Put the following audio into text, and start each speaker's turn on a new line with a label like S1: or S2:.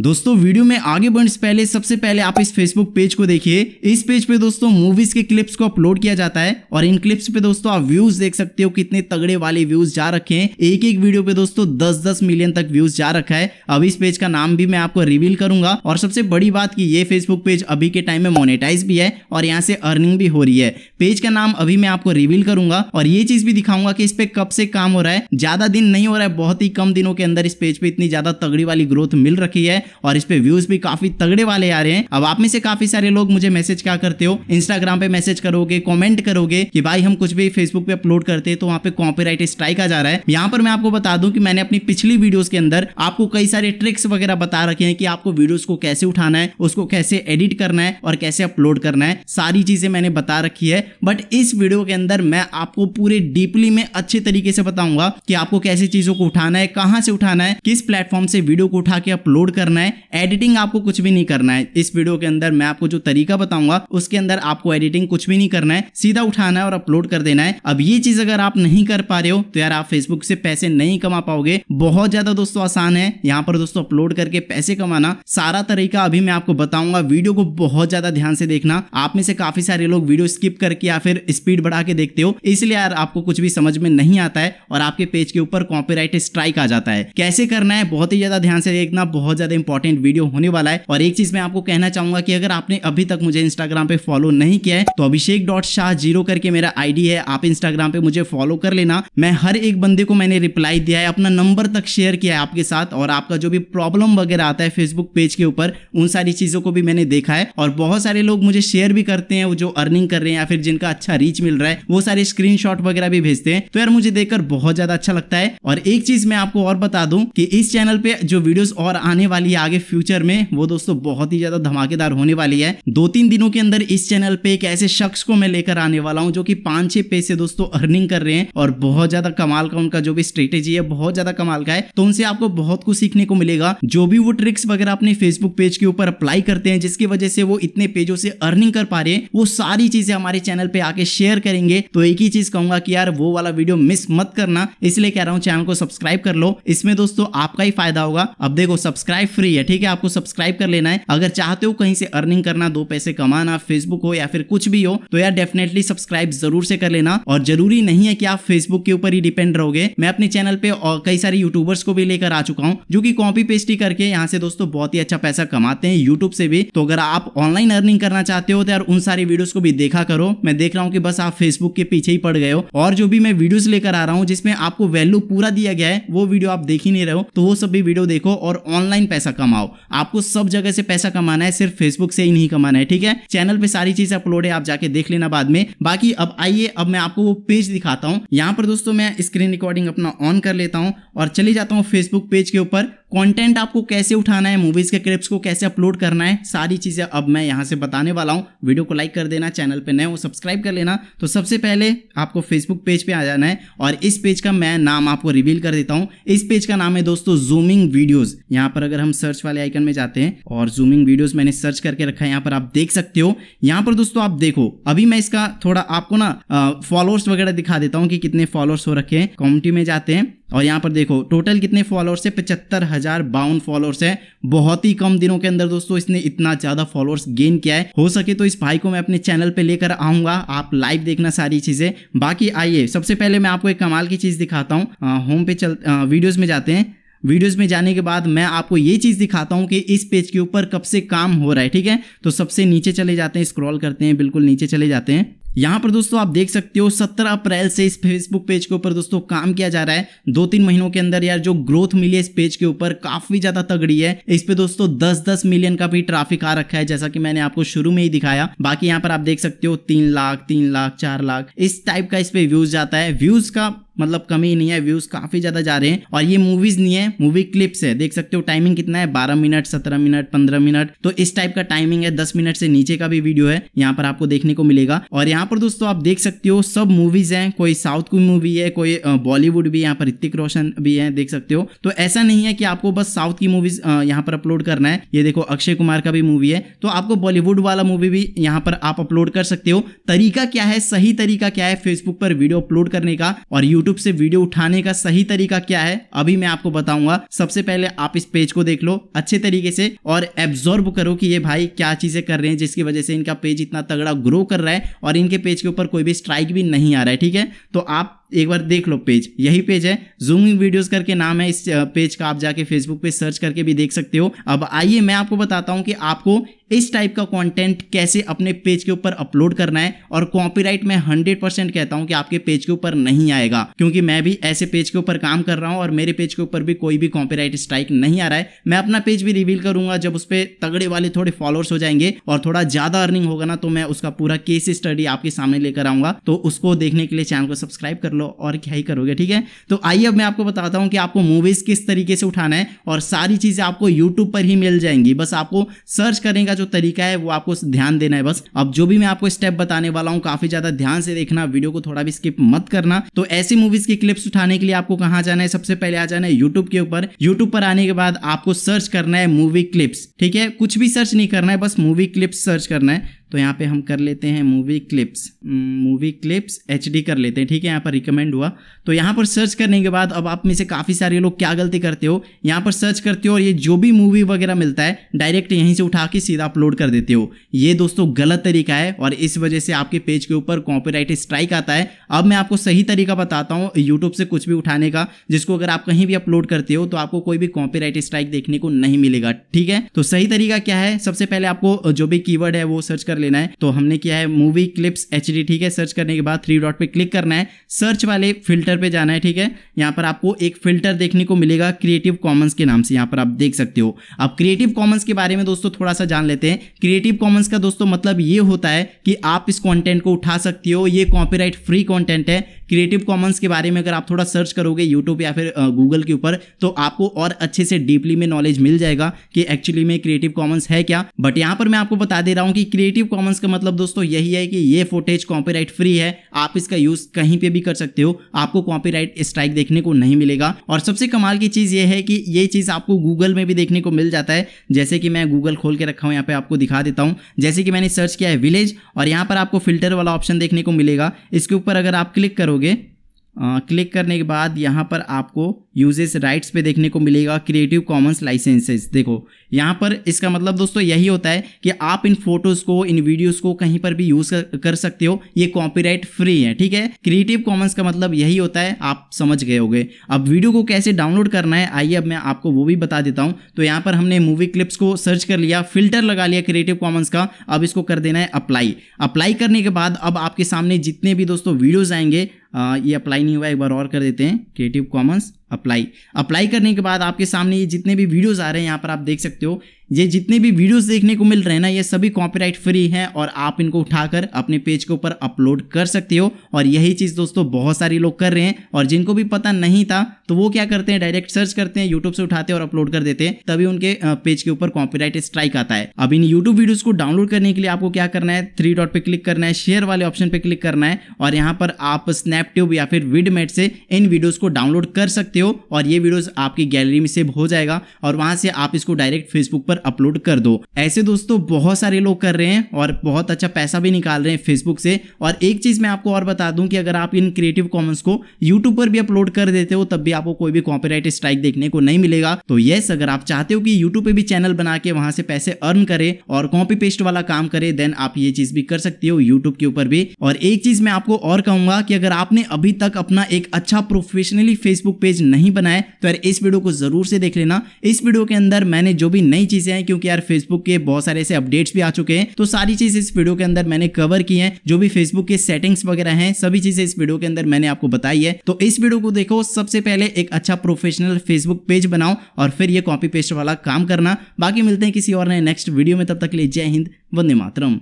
S1: दोस्तों वीडियो में आगे बढ़ने से पहले सबसे पहले आप इस फेसबुक पेज को देखिए इस पेज पे दोस्तों मूवीज के क्लिप्स को अपलोड किया जाता है और इन क्लिप्स पे दोस्तों आप व्यूज देख सकते हो कितने तगड़े वाले व्यूज जा रखे हैं एक एक वीडियो पे दोस्तों 10-10 मिलियन तक व्यूज जा रखा है अब इस पेज का नाम भी मैं आपको रिवील करूंगा और सबसे बड़ी बात की ये फेसबुक पेज अभी के टाइम में मोनिटाइज भी है और यहाँ से अर्निंग भी हो रही है पेज का नाम अभी मैं आपको रिवील करूंगा और ये चीज भी दिखाऊंगा की इस पे कब से काम हो रहा है ज्यादा दिन नहीं हो रहा है बहुत ही कम दिनों के अंदर इस पेज पे इतनी ज्यादा तगड़ी वाली ग्रोथ मिल रखी है और इस पे व्यूज भी काफी तगड़े वाले आ रहे हैं अब आप में से काफी सारे लोग मुझे मैसेज क्या करते हो इंस्टाग्राम पे मैसेज करोगे कॉमेंट करोगे कि भाई हम कुछ भी फेसबुक पे अपलोड करते हैं तो वहाँ पे कॉपीराइट स्ट्राइक आ जा रहा है यहाँ पर मैं आपको बता दूं कि मैंने अपनी पिछली वीडियो के अंदर आपको कई सारे ट्रिक्स वगैरह बता रखे हैं कि आपको वीडियोस को कैसे उठाना है उसको कैसे एडिट करना है और कैसे अपलोड करना है सारी चीजें मैंने बता रखी है बट इस वीडियो के अंदर मैं आपको पूरे डीपली में अच्छे तरीके से बताऊंगा कि आपको कैसे चीजों को उठाना है कहां से उठाना है किस प्लेटफॉर्म से वीडियो को उठा के अपलोड करना करना है एडिटिंग आपको कुछ भी नहीं करना है इस वीडियो के अंदर मैं आपको जो तरीका बताऊंगा उसके अंदर आपको एडिटिंग कुछ भी नहीं करना है सीधा उठाना है और अपलोड कर देना है अब ये चीज अगर आप नहीं कर पा रहे हो तो यार आप फेसबुक से पैसे नहीं कमा पाओगे बहुत ज्यादा दोस्तों आसान है यहाँ पर दोस्तों अपलोड करके पैसे कमाना सारा तरीका अभी मैं आपको बताऊंगा वीडियो को बहुत ज्यादा ध्यान से देखना आप में से काफी सारे लोग वीडियो स्किप करके या फिर स्पीड बढ़ा के देखते हो इसलिए यार आपको कुछ भी समझ में नहीं आता है और आपके पेज के ऊपर कॉपीराइट स्ट्राइक आ जाता है कैसे करना है बहुत ही ज्यादा ध्यान से देखना बहुत ज्यादा इंपॉर्टेंट वीडियो होने वाला है और एक चीज मैं आपको कहना चाहूंगा कि अगर आपने अभी तक मुझे इंस्टाग्राम पे फॉलो नहीं किया है तो अभिषेक डॉट शाह जीरो करके मेरा आईडी है आप इंस्टाग्राम पे मुझे फॉलो कर लेना मैं हर एक बंदे को मैंने रिप्लाई दिया है अपना नंबर तक शेयर किया है आपके साथ और आपका जो भी प्रॉब्लम वगैरह आता है फेसबुक पेज के ऊपर उन सारी चीजों को भी मैंने देखा है और बहुत सारे लोग मुझे शेयर भी करते हैं जो अर्निंग कर रहे हैं या फिर जिनका अच्छा रीच मिल रहा है वो सारे स्क्रीन वगैरह भी भेजते हैं तो यार मुझे देखकर बहुत ज्यादा अच्छा लगता है और एक चीज मैं आपको और बता दूं कि इस चैनल पे जो वीडियोस और आने वाली वाली है आगे फ्यूचर में वो दोस्तों बहुत ही ज्यादा धमाकेदार होने वाली है दो तीन दिनों के अंदर इस चैनल पे एक ऐसे शख्स को मैं लेकर आने वाला हूँ जो कि पांच छह पैसे दोस्तों अर्निंग कर रहे हैं और बहुत ज्यादा कमाल का उनका जो भी स्ट्रेटेजी है बहुत ज्यादा कमाल का है तो उनसे आपको बहुत कुछ सीखने को मिलेगा जो भी वो ट्रिक्स वगैरह अपने फेसबुक पेज के ऊपर अप्लाई करते हैं जिसकी वजह से वो इतने पेजों से अर्निंग कर पा रहे हैं वो सारी चीजें हमारे चैनल पे आके शेयर करेंगे तो एक ही चीज कहूंगा कि यार वो वाला वीडियो मिस मत करना इसलिए कह रहा हूँ चैनल को सब्सक्राइब कर लो इसमें दोस्तों आपका ही फायदा होगा अब देखो सब्सक्राइब फ्री है ठीक है आपको सब्सक्राइब कर लेना है अगर चाहते हो कहीं से अर्निंग करना दो पैसे कमाना फेसबुक हो या फिर कुछ भी हो तो यार डेफिनेटली सब्सक्राइब जरूर से कर लेना और जरूरी नहीं है कि आप फेसबुक के ऊपर ही डिपेंड रहोगे मैं अपने चैनल पे और कई सारे यूट्यूबर्स को भी लेकर आ चुका हूँ जो की कॉपी पेस्ट ही करके यहाँ से दोस्तों बहुत ही अच्छा पैसा कमाते हैं यूट्यूब से भी तो अगर आप ऑनलाइन अर्निंग करना चाहते हो तो यार उन सारी वीडियोस को भी देखा करो मैं देख रहा हूँ कि बस आप फेसबुक के पीछे ही पड़ गए हो और जो भी मैं वीडियोस लेकर आ रहा हूँ जिसमें आपको वैल्यू पूरा दिया गया है वो वीडियो आप देख ही नहीं रहे हो तो वो सब भी वीडियो देखो और ऑनलाइन पैसा पैसा कमाओ आपको सब जगह से पैसा कमाना है सिर्फ फेसबुक से ही नहीं कमाना है ठीक है चैनल पे सारी चीज अपलोड है आप जाके देख लेना बाद में बाकी अब आइए अब मैं आपको वो पेज दिखाता हूँ यहाँ पर दोस्तों मैं स्क्रीन रिकॉर्डिंग अपना ऑन कर लेता हूँ और चले जाता हूँ फेसबुक पेज के ऊपर कंटेंट आपको कैसे उठाना है मूवीज़ के क्लिप्स को कैसे अपलोड करना है सारी चीज़ें अब मैं यहां से बताने वाला हूं वीडियो को लाइक कर देना चैनल पर नए हो सब्सक्राइब कर लेना तो सबसे पहले आपको फेसबुक पेज पे आ जाना है और इस पेज का मैं नाम आपको रिवील कर देता हूँ इस पेज का नाम है दोस्तों जूमिंग वीडियोज़ यहाँ पर अगर हम सर्च वाले आइकन में जाते हैं और जूमिंग वीडियोज़ मैंने सर्च करके रखा है यहाँ पर आप देख सकते हो यहाँ पर दोस्तों आप देखो अभी मैं इसका थोड़ा आपको ना फॉलोअर्स वगैरह दिखा देता हूँ कि कितने फॉलोअर्स हो रखे हैं कॉमेंटी में जाते हैं और यहाँ पर देखो टोटल कितने फॉलोअर्स है पचहत्तर हज़ार बावन फॉलोअर्स है बहुत ही कम दिनों के अंदर दोस्तों इसने इतना ज़्यादा फॉलोअर्स गेन किया है हो सके तो इस भाई को मैं अपने चैनल पे लेकर आऊंगा आप लाइव देखना सारी चीज़ें बाकी आइए सबसे पहले मैं आपको एक कमाल की चीज़ दिखाता हूँ होम पे चल वीडियोज़ में जाते हैं वीडियोस में जाने के बाद मैं आपको ये चीज़ दिखाता हूँ कि इस पेज के ऊपर कब से काम हो रहा है ठीक है तो सबसे नीचे चले जाते हैं स्क्रॉल करते हैं बिल्कुल नीचे चले जाते हैं यहाँ पर दोस्तों आप देख सकते हो सत्रह अप्रैल से इस फेसबुक पेज के ऊपर दोस्तों काम किया जा रहा है दो तीन महीनों के अंदर यार जो ग्रोथ मिली है इस पेज के ऊपर काफी ज्यादा तगड़ी है इस पे दोस्तों दस दस मिलियन का भी ट्राफिक आ रखा है जैसा कि मैंने आपको शुरू में ही दिखाया बाकी यहाँ पर आप देख सकते हो तीन लाख तीन लाख चार लाख इस टाइप का इस पे व्यूज जाता है व्यूज का मतलब कमी नहीं है व्यूज काफी ज्यादा जा रहे हैं और ये मूवीज नहीं है मूवी क्लिप्स है देख सकते हो टाइमिंग कितना है बारह मिनट सत्रह मिनट पंद्रह मिनट तो इस टाइप का टाइमिंग है दस मिनट से नीचे का भी वीडियो है यहाँ पर आपको देखने को मिलेगा और यहाँ पर दोस्तों आप देख सकते हो सब मूवीज है कोई साउथ की मूवी है कोई बॉलीवुड भी यहाँ पर ऋतिक रोशन भी है देख सकते हो तो ऐसा नहीं है कि आपको बस साउथ की मूवीज यहाँ पर अपलोड करना है ये देखो अक्षय कुमार का भी मूवी है तो आपको बॉलीवुड वाला मूवी भी यहाँ पर आप अपलोड कर सकते हो तरीका क्या है सही तरीका क्या है फेसबुक पर वीडियो अपलोड करने का और यूट्यूब यूट्यूब से वीडियो उठाने का सही तरीका क्या है अभी मैं आपको बताऊंगा सबसे पहले आप इस पेज को देख लो अच्छे तरीके से और एब्जॉर्ब करो कि ये भाई क्या चीजें कर रहे हैं जिसकी वजह से इनका पेज इतना तगड़ा ग्रो कर रहा है और इनके पेज के ऊपर कोई भी स्ट्राइक भी नहीं आ रहा है ठीक है तो आप एक बार देख लो पेज यही पेज है जूमिंग वीडियोस करके नाम है इस पेज का आप जाके फेसबुक पे सर्च करके भी देख सकते हो अब आइए मैं आपको बताता हूँ कि आपको इस टाइप का कंटेंट कैसे अपने पेज के ऊपर अपलोड करना है और कॉपीराइट मैं हंड्रेड परसेंट कहता हूं कि आपके पेज के ऊपर नहीं आएगा क्योंकि मैं भी ऐसे पेज के ऊपर काम कर रहा हूं और मेरे पेज के ऊपर भी कोई भी कॉपीराइट स्ट्राइक नहीं आ रहा है मैं अपना पेज भी रिवील करूंगा जब उस पर तगड़े वाले थोड़े फॉलोअर्स हो जाएंगे और थोड़ा ज्यादा अर्निंग होगा ना तो मैं उसका पूरा केस स्टडी आपके सामने लेकर आऊंगा तो उसको देखने के लिए चैनल को सब्सक्राइब कर लो और क्या ही करोगे ठीक है तो आइए अब मैं आपको बताता हूँ कि आपको मूवीज़ किस तरीके से उठाना है और सारी चीज़ें आपको यूट्यूब पर ही मिल जाएंगी बस आपको सर्च करने का जो तरीका है वो आपको ध्यान देना है बस अब जो भी मैं आपको स्टेप बताने वाला हूँ काफ़ी ज़्यादा ध्यान से देखना वीडियो को थोड़ा भी स्किप मत करना तो ऐसी मूवीज़ की क्लिप्स उठाने के लिए आपको कहाँ जाना है सबसे पहले आ जाना है यूट्यूब के ऊपर यूट्यूब पर आने के बाद आपको सर्च करना है मूवी क्लिप्स ठीक है कुछ भी सर्च नहीं करना है बस मूवी क्लिप्स सर्च करना है तो यहाँ पे हम कर लेते हैं मूवी क्लिप्स मूवी क्लिप्स एच कर लेते हैं ठीक है यहाँ पर रिकमेंड हुआ तो यहाँ पर सर्च करने के बाद अब आप में से काफ़ी सारे लोग क्या गलती करते हो यहाँ पर सर्च करते हो और ये जो भी मूवी वगैरह मिलता है डायरेक्ट यहीं से उठा के सीधा अपलोड कर देते हो ये दोस्तों गलत तरीका है और इस वजह से आपके पेज के ऊपर कॉपी स्ट्राइक आता है अब मैं आपको सही तरीका बताता हूँ यूट्यूब से कुछ भी उठाने का जिसको अगर आप कहीं भी अपलोड करते हो तो आपको कोई भी कॉपी स्ट्राइक देखने को नहीं मिलेगा ठीक है तो सही तरीका क्या है सबसे पहले आपको जो भी कीवर्ड है वो सर्च कर कर लेना है तो हमने किया है मूवी क्लिप्स एच ठीक है सर्च करने के बाद थ्री डॉट पे क्लिक करना है सर्च वाले फिल्टर पे जाना है ठीक है यहाँ पर आपको एक फिल्टर देखने को मिलेगा क्रिएटिव कॉमन्स के नाम से यहाँ पर आप देख सकते हो अब क्रिएटिव कॉमन्स के बारे में दोस्तों थोड़ा सा जान लेते हैं क्रिएटिव कॉमन्स का दोस्तों मतलब ये होता है कि आप इस कॉन्टेंट को उठा सकते हो ये कॉपीराइट फ्री कॉन्टेंट है क्रिएटिव कॉमन्स के बारे में अगर आप थोड़ा सर्च करोगे यूट्यूब या फिर गूगल के ऊपर तो आपको और अच्छे से डीपली में नॉलेज मिल जाएगा कि एक्चुअली में क्रिएटिव कॉमन्स है क्या बट यहाँ पर मैं आपको बता दे रहा हूँ कि क्रिएटिव कॉमन्स का मतलब दोस्तों यही है कि ये फुटेज कॉपी फ्री है आप इसका यूज कहीं पर भी कर सकते हो आपको कॉपी स्ट्राइक देखने को नहीं मिलेगा और सबसे कमाल की चीज ये है कि ये चीज आपको गूगल में भी देखने को मिल जाता है जैसे कि मैं गूगल खोल के रखा हूँ यहाँ पे आपको दिखा देता हूँ जैसे कि मैंने सर्च किया है विलेज और यहाँ पर आपको फिल्टर वाला ऑप्शन देखने को मिलेगा इसके ऊपर अगर आप क्लिक करोगे करोगे क्लिक करने के बाद यहाँ पर आपको यूजेस राइट्स पे देखने को मिलेगा क्रिएटिव कॉमन्स लाइसेंसेस देखो यहाँ पर इसका मतलब दोस्तों यही होता है कि आप इन फोटोज़ को इन वीडियोस को कहीं पर भी यूज़ कर सकते हो ये कॉपीराइट फ्री है ठीक है क्रिएटिव कॉमन्स का मतलब यही होता है आप समझ गए होगे अब वीडियो को कैसे डाउनलोड करना है आइए अब मैं आपको वो भी बता देता हूँ तो यहाँ पर हमने मूवी क्लिप्स को सर्च कर लिया फिल्टर लगा लिया क्रिएटिव कॉमन्स का अब इसको कर देना है अप्लाई अप्लाई करने के बाद अब आपके सामने जितने भी दोस्तों वीडियोज़ आएंगे आ, ये अप्लाई नहीं हुआ एक बार और कर देते हैं क्रिएटिव कॉमन्स अप्लाई अप्लाई करने के बाद आपके सामने ये जितने भी वीडियोज़ आ रहे हैं यहाँ पर आप देख सकते हो ये जितने भी वीडियोस देखने को मिल रहे हैं ना ये सभी कॉपीराइट फ्री हैं और आप इनको उठाकर अपने पेज के ऊपर अपलोड कर सकते हो और यही चीज़ दोस्तों बहुत सारे लोग कर रहे हैं और जिनको भी पता नहीं था तो वो क्या करते हैं डायरेक्ट सर्च करते हैं यूट्यूब से उठाते हैं और अपलोड कर देते हैं तभी उनके पेज के ऊपर कॉपीराइट स्ट्राइक आता है अब इन यूट्यूब वीडियोज को डाउनलोड करने के लिए आपको क्या करना है थ्री डॉट पर क्लिक करना है शेयर वाले ऑप्शन पे क्लिक करना है और यहाँ पर आप स्नैपट्यूब या फिर विडमेट से इन वीडियोज को डाउनलोड कर सकते हो और ये वीडियोज आपकी गैलरी में सेव हो जाएगा और वहां से आप इसको डायरेक्ट फेसबुक पर पर अपलोड कर दो ऐसे दोस्तों बहुत सारे लोग कर रहे हैं और बहुत अच्छा पैसा भी निकाल रहे हैं फेसबुक से और एक चीज मैं आपको और बता दूं कि अगर आप इन क्रिएटिव कॉमन्स को यूट्यूब पर भी अपलोड कर देते हो तब भी आपको कोई भी कॉपीराइट स्ट्राइक देखने को नहीं मिलेगा तो येस अगर आप चाहते हो कि यूट्यूब पर भी चैनल बना के वहां से पैसे अर्न करे और कॉपी पेस्ट वाला काम करे देन आप ये चीज भी कर सकते हो यूट्यूब के ऊपर भी और एक चीज मैं आपको और कहूंगा कि अगर आपने अभी तक अपना एक अच्छा प्रोफेशनली फेसबुक पेज नहीं बनाया तो यार इस वीडियो को जरूर से देख लेना इस वीडियो के अंदर मैंने जो भी नई चीजें चीजें हैं क्योंकि यार फेसबुक के बहुत सारे ऐसे अपडेट्स भी आ चुके हैं तो सारी चीज इस वीडियो के अंदर मैंने कवर की है जो भी फेसबुक के सेटिंग्स वगैरह हैं सभी चीजें इस वीडियो के अंदर मैंने आपको बताई है तो इस वीडियो को देखो सबसे पहले एक अच्छा प्रोफेशनल फेसबुक पेज बनाओ और फिर ये कॉपी पेस्ट वाला काम करना बाकी मिलते हैं किसी और नेक्स्ट वीडियो में तब तक के लिए जय हिंद वंदे मातरम